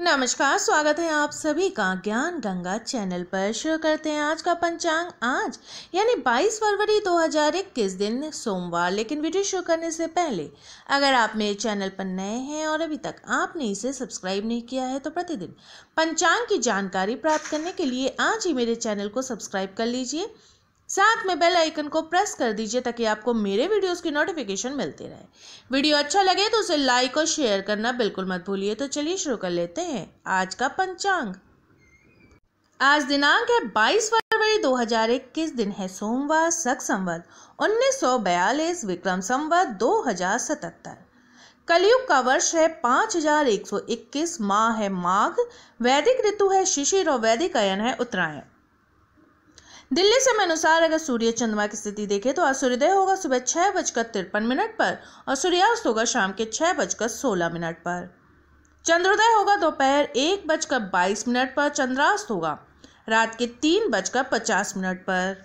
नमस्कार स्वागत है आप सभी का ज्ञान गंगा चैनल पर शुरू करते हैं आज का पंचांग आज यानी 22 फरवरी 2021 दिन सोमवार लेकिन वीडियो शुरू करने से पहले अगर आप मेरे चैनल पर नए हैं और अभी तक आपने इसे सब्सक्राइब नहीं किया है तो प्रतिदिन पंचांग की जानकारी प्राप्त करने के लिए आज ही मेरे चैनल को सब्सक्राइब कर लीजिए साथ में बेल आइकन को प्रेस कर दीजिए ताकि आपको मेरे वीडियोस की नोटिफिकेशन मिलती रहे वीडियो अच्छा लगे तो उसे लाइक और शेयर करना बिल्कुल मत भूलिए तो चलिए शुरू कर लेते हैं आज का पंचांग आज दिनांक है 22 फरवरी 2021 दिन है सोमवार सख संवत बयालीस विक्रम संवत 2077 कलयुग का वर्ष है 5121 माह है माघ वैदिक ऋतु है शिशिर और वैदिक अयन है उत्तरायण दिल्ली समय अनुसार अगर सूर्य चंद्रमा की स्थिति देखें तो आज सूर्योदय होगा सुबह छह बजकर तिरपन मिनट पर और सूर्यास्त होगा शाम के छह बजकर सोलह मिनट पर चंद्रोदय होगा दोपहर एक बजकर बाईस मिनट पर चंद्रास्त होगा रात के तीन बजकर पचास मिनट पर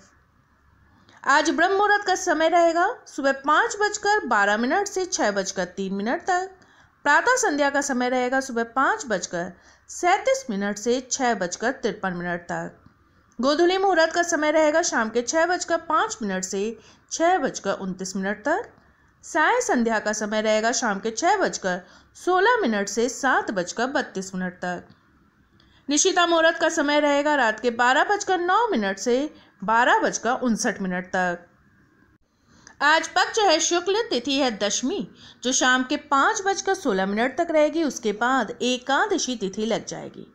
आज ब्रह्म मुहूर्त का समय रहेगा सुबह पाँच बजकर बारह मिनट से छः बजकर तीन मिनट तक प्रातः संध्या का समय रहेगा सुबह पाँच बजकर सैंतीस मिनट से छः बजकर तिरपन मिनट तक गोधुली मुहूर्त का समय रहेगा शाम के छः बजकर पाँच मिनट से छः बजकर उनतीस मिनट तक साय संध्या का समय रहेगा शाम के छः बजकर सोलह मिनट से सात बजकर बत्तीस मिनट तक निशिता मुहूर्त का समय रहेगा रात के बारह बजकर नौ मिनट से बारह बजकर उनसठ मिनट तक आज पक्ष है शुक्ल तिथि है दशमी जो शाम के पाँच बजकर सोलह मिनट तक रहेगी उसके बाद एकादशी तिथि लग जाएगी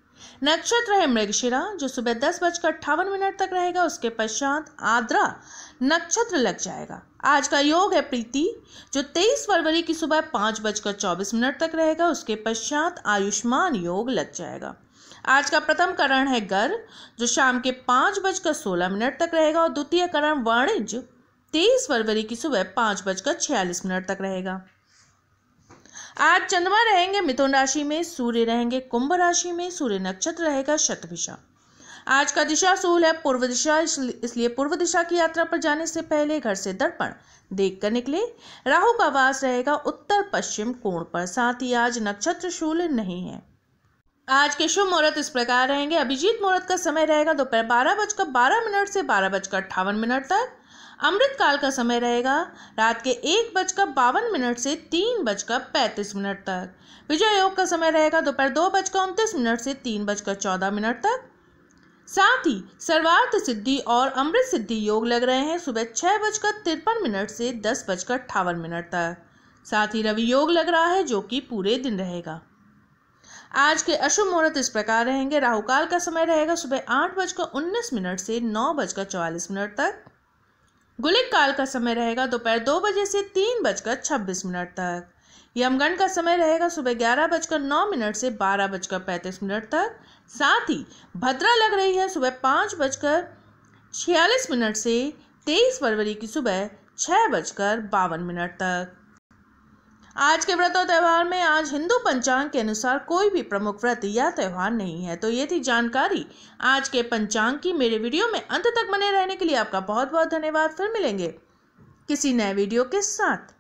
नक्षत्र है मृगशिरा जो सुबह दस बजकर अट्ठावन मिनट तक रहेगा उसके पश्चात आद्रा नक्षत्र लग जाएगा आज का योग है प्रीति जो तेईस फरवरी की सुबह पाँच बजकर चौबीस मिनट तक रहेगा उसके पश्चात आयुष्मान योग लग जाएगा आज का प्रथम करण है गर जो शाम के पाँच बजकर सोलह मिनट तक रहेगा और द्वितीय करण वाणिज्य तेईस फरवरी की सुबह पाँच बजकर छियालीस मिनट तक रहेगा आज चंद्रमा रहेंगे मिथुन राशि में सूर्य रहेंगे कुंभ राशि में सूर्य नक्षत्र रहेगा दिशा आज का दिशा सूल है पूर्व दिशा इसलिए पूर्व दिशा की यात्रा पर जाने से पहले घर से दर्पण देख कर निकले राहु का वास रहेगा उत्तर पश्चिम कोण पर साथ ही आज नक्षत्र शूल नहीं है आज के शुभ मुहूर्त इस प्रकार रहेंगे अभिजीत मुहूर्त का समय रहेगा दोपहर बारह बजकर बारह मिनट से बारह बजकर अट्ठावन मिनट तक अमृत काल का समय रहेगा रात के एक बजकर बावन मिनट से तीन बजकर पैंतीस मिनट तक विजय योग का समय रहेगा दोपहर दो बजकर उनतीस मिनट से तीन बजकर चौदह मिनट तक साथ ही सर्वार्थ सिद्धि और अमृत सिद्धि योग लग रहे हैं सुबह छः बजकर तिरपन मिनट से दस बजकर अट्ठावन मिनट तक साथ ही रवि योग लग रहा है जो कि पूरे दिन रहेगा आज के अशुभ मुहूर्त इस प्रकार रहेंगे राहुकाल का समय रहेगा सुबह आठ बजकर उन्नीस मिनट से नौ बजकर चौवालीस मिनट तक गुलिक काल का समय रहेगा दोपहर दो बजे से तीन बजकर छब्बीस मिनट तक यमगण का समय रहेगा सुबह ग्यारह बजकर नौ मिनट से बारह बजकर पैंतीस मिनट तक साथ ही भद्रा लग रही है सुबह पाँच बजकर छियालीस मिनट से तेईस फरवरी की सुबह छः बजकर बावन मिनट तक आज के व्रत और त्यौहार में आज हिंदू पंचांग के अनुसार कोई भी प्रमुख व्रत या त्यौहार नहीं है तो ये थी जानकारी आज के पंचांग की मेरे वीडियो में अंत तक बने रहने के लिए आपका बहुत बहुत धन्यवाद फिर मिलेंगे किसी नए वीडियो के साथ